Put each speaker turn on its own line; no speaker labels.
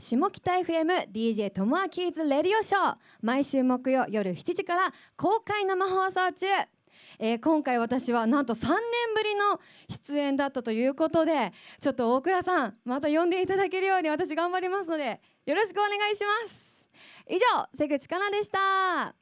下北 FMDJ ともあきーズレディオショー毎週木曜夜7時から公開生放送中えー、今回私はなんと3年ぶりの出演だったということでちょっと大倉さんまた呼んでいただけるように私頑張りますのでよろしくお願いします以上瀬口かなでした